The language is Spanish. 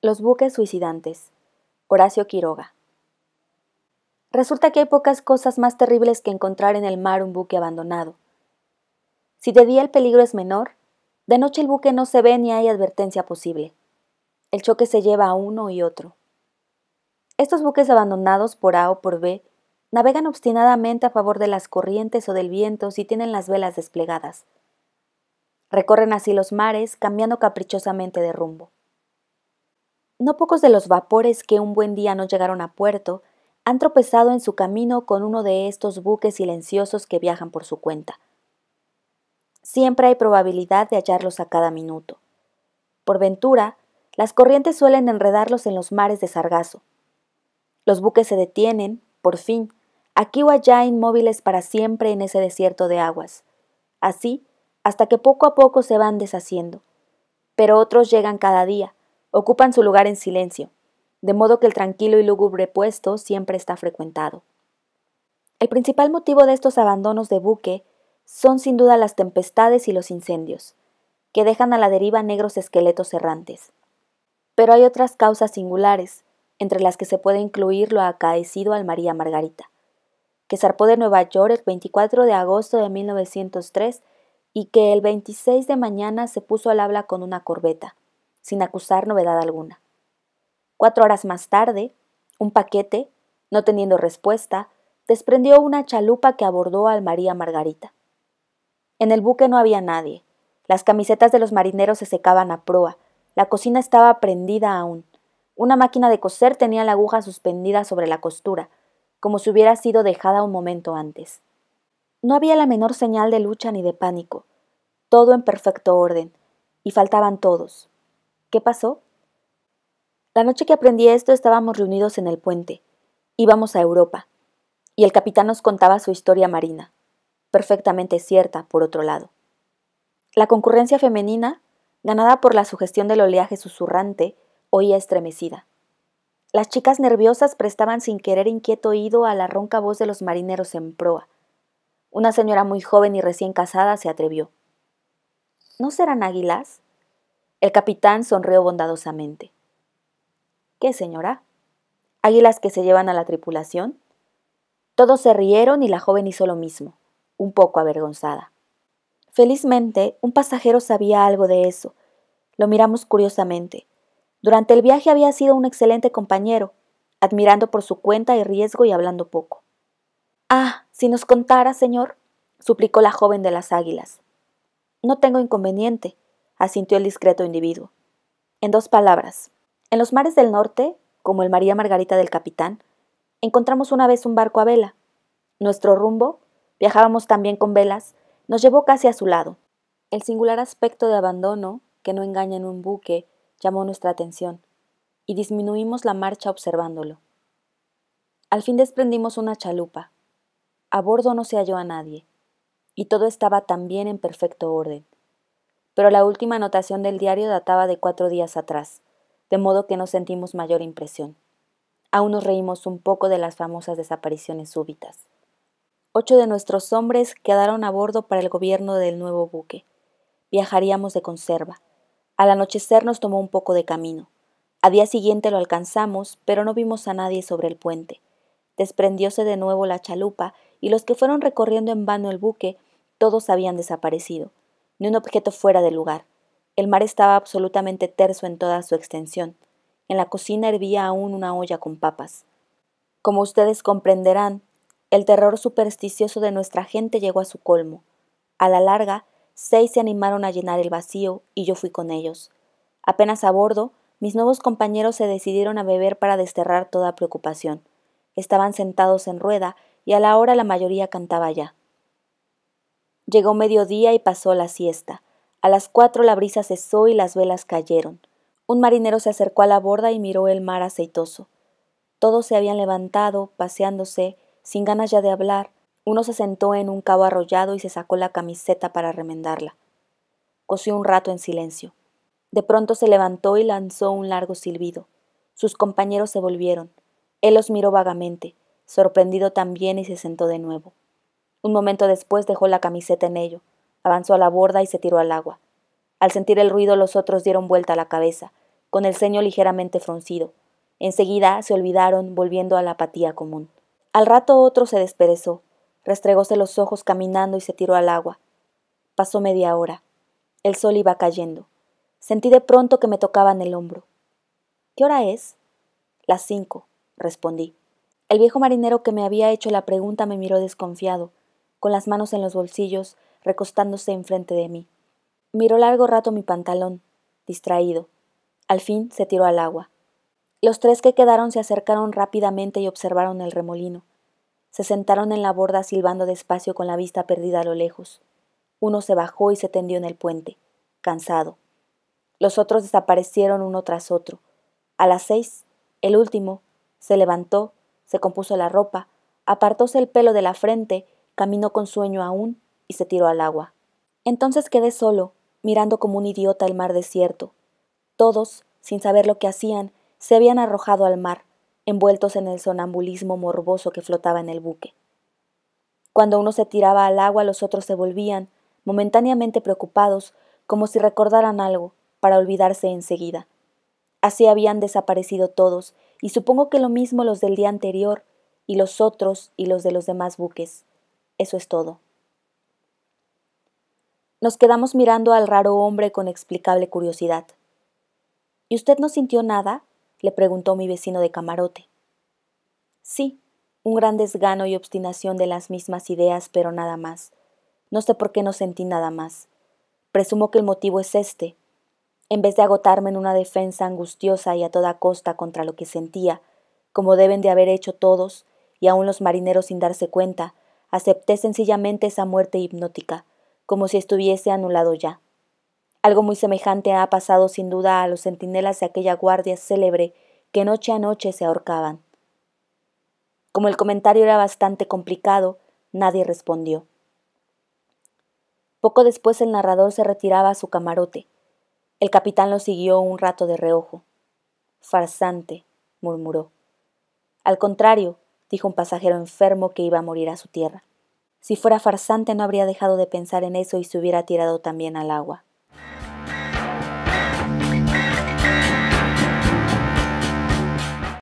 Los buques suicidantes. Horacio Quiroga. Resulta que hay pocas cosas más terribles que encontrar en el mar un buque abandonado. Si de día el peligro es menor, de noche el buque no se ve ni hay advertencia posible. El choque se lleva a uno y otro. Estos buques abandonados por A o por B navegan obstinadamente a favor de las corrientes o del viento si tienen las velas desplegadas. Recorren así los mares, cambiando caprichosamente de rumbo. No pocos de los vapores que un buen día no llegaron a puerto han tropezado en su camino con uno de estos buques silenciosos que viajan por su cuenta. Siempre hay probabilidad de hallarlos a cada minuto. Por ventura, las corrientes suelen enredarlos en los mares de sargazo. Los buques se detienen, por fin, aquí o allá inmóviles para siempre en ese desierto de aguas. Así, hasta que poco a poco se van deshaciendo. Pero otros llegan cada día, ocupan su lugar en silencio, de modo que el tranquilo y lúgubre puesto siempre está frecuentado. El principal motivo de estos abandonos de buque son sin duda las tempestades y los incendios, que dejan a la deriva negros esqueletos errantes. Pero hay otras causas singulares, entre las que se puede incluir lo acaecido al María Margarita, que zarpó de Nueva York el 24 de agosto de 1903 y que el 26 de mañana se puso al habla con una corbeta, sin acusar novedad alguna. Cuatro horas más tarde, un paquete, no teniendo respuesta, desprendió una chalupa que abordó al María Margarita. En el buque no había nadie. Las camisetas de los marineros se secaban a proa. La cocina estaba prendida aún. Una máquina de coser tenía la aguja suspendida sobre la costura, como si hubiera sido dejada un momento antes. No había la menor señal de lucha ni de pánico. Todo en perfecto orden, y faltaban todos. ¿Qué pasó? La noche que aprendí esto estábamos reunidos en el puente. Íbamos a Europa. Y el capitán nos contaba su historia marina, perfectamente cierta, por otro lado. La concurrencia femenina, ganada por la sugestión del oleaje susurrante, oía estremecida. Las chicas nerviosas prestaban sin querer inquieto oído a la ronca voz de los marineros en proa. Una señora muy joven y recién casada se atrevió. ¿No serán águilas? El capitán sonrió bondadosamente. ¿Qué, señora? ¿Águilas que se llevan a la tripulación? Todos se rieron y la joven hizo lo mismo, un poco avergonzada. Felizmente, un pasajero sabía algo de eso. Lo miramos curiosamente. Durante el viaje había sido un excelente compañero, admirando por su cuenta y riesgo y hablando poco. Ah, si nos contara, señor, suplicó la joven de las águilas. No tengo inconveniente, asintió el discreto individuo. En dos palabras, en los mares del norte, como el María Margarita del capitán, encontramos una vez un barco a vela. Nuestro rumbo, viajábamos también con velas, nos llevó casi a su lado. El singular aspecto de abandono, que no engaña en un buque, llamó nuestra atención, y disminuimos la marcha observándolo. Al fin desprendimos una chalupa. A bordo no se halló a nadie, y todo estaba también en perfecto orden pero la última anotación del diario databa de cuatro días atrás, de modo que no sentimos mayor impresión. Aún nos reímos un poco de las famosas desapariciones súbitas. Ocho de nuestros hombres quedaron a bordo para el gobierno del nuevo buque. Viajaríamos de conserva. Al anochecer nos tomó un poco de camino. A día siguiente lo alcanzamos, pero no vimos a nadie sobre el puente. Desprendióse de nuevo la chalupa y los que fueron recorriendo en vano el buque, todos habían desaparecido ni un objeto fuera de lugar. El mar estaba absolutamente terso en toda su extensión. En la cocina hervía aún una olla con papas. Como ustedes comprenderán, el terror supersticioso de nuestra gente llegó a su colmo. A la larga, seis se animaron a llenar el vacío y yo fui con ellos. Apenas a bordo, mis nuevos compañeros se decidieron a beber para desterrar toda preocupación. Estaban sentados en rueda y a la hora la mayoría cantaba ya. Llegó mediodía y pasó la siesta. A las cuatro la brisa cesó y las velas cayeron. Un marinero se acercó a la borda y miró el mar aceitoso. Todos se habían levantado, paseándose, sin ganas ya de hablar. Uno se sentó en un cabo arrollado y se sacó la camiseta para remendarla. Cosió un rato en silencio. De pronto se levantó y lanzó un largo silbido. Sus compañeros se volvieron. Él los miró vagamente, sorprendido también, y se sentó de nuevo. Un momento después dejó la camiseta en ello, avanzó a la borda y se tiró al agua. Al sentir el ruido los otros dieron vuelta la cabeza, con el ceño ligeramente fruncido. Enseguida se olvidaron, volviendo a la apatía común. Al rato otro se desperezó, restregóse los ojos caminando y se tiró al agua. Pasó media hora. El sol iba cayendo. Sentí de pronto que me tocaban el hombro. ¿Qué hora es? Las cinco, respondí. El viejo marinero que me había hecho la pregunta me miró desconfiado, con las manos en los bolsillos, recostándose enfrente de mí. Miró largo rato mi pantalón, distraído. Al fin se tiró al agua. Los tres que quedaron se acercaron rápidamente y observaron el remolino. Se sentaron en la borda silbando despacio con la vista perdida a lo lejos. Uno se bajó y se tendió en el puente, cansado. Los otros desaparecieron uno tras otro. A las seis, el último, se levantó, se compuso la ropa, apartóse el pelo de la frente Caminó con sueño aún y se tiró al agua. Entonces quedé solo, mirando como un idiota el mar desierto. Todos, sin saber lo que hacían, se habían arrojado al mar, envueltos en el sonambulismo morboso que flotaba en el buque. Cuando uno se tiraba al agua, los otros se volvían, momentáneamente preocupados, como si recordaran algo, para olvidarse enseguida. Así habían desaparecido todos, y supongo que lo mismo los del día anterior, y los otros y los de los demás buques. Eso es todo. Nos quedamos mirando al raro hombre con explicable curiosidad. ¿Y usted no sintió nada? le preguntó mi vecino de camarote. Sí, un gran desgano y obstinación de las mismas ideas, pero nada más. No sé por qué no sentí nada más. Presumo que el motivo es este. En vez de agotarme en una defensa angustiosa y a toda costa contra lo que sentía, como deben de haber hecho todos, y aun los marineros sin darse cuenta, Acepté sencillamente esa muerte hipnótica, como si estuviese anulado ya. Algo muy semejante ha pasado sin duda a los centinelas de aquella guardia célebre que noche a noche se ahorcaban. Como el comentario era bastante complicado, nadie respondió. Poco después el narrador se retiraba a su camarote. El capitán lo siguió un rato de reojo. Farsante, murmuró. Al contrario, dijo un pasajero enfermo que iba a morir a su tierra. Si fuera farsante no habría dejado de pensar en eso y se hubiera tirado también al agua.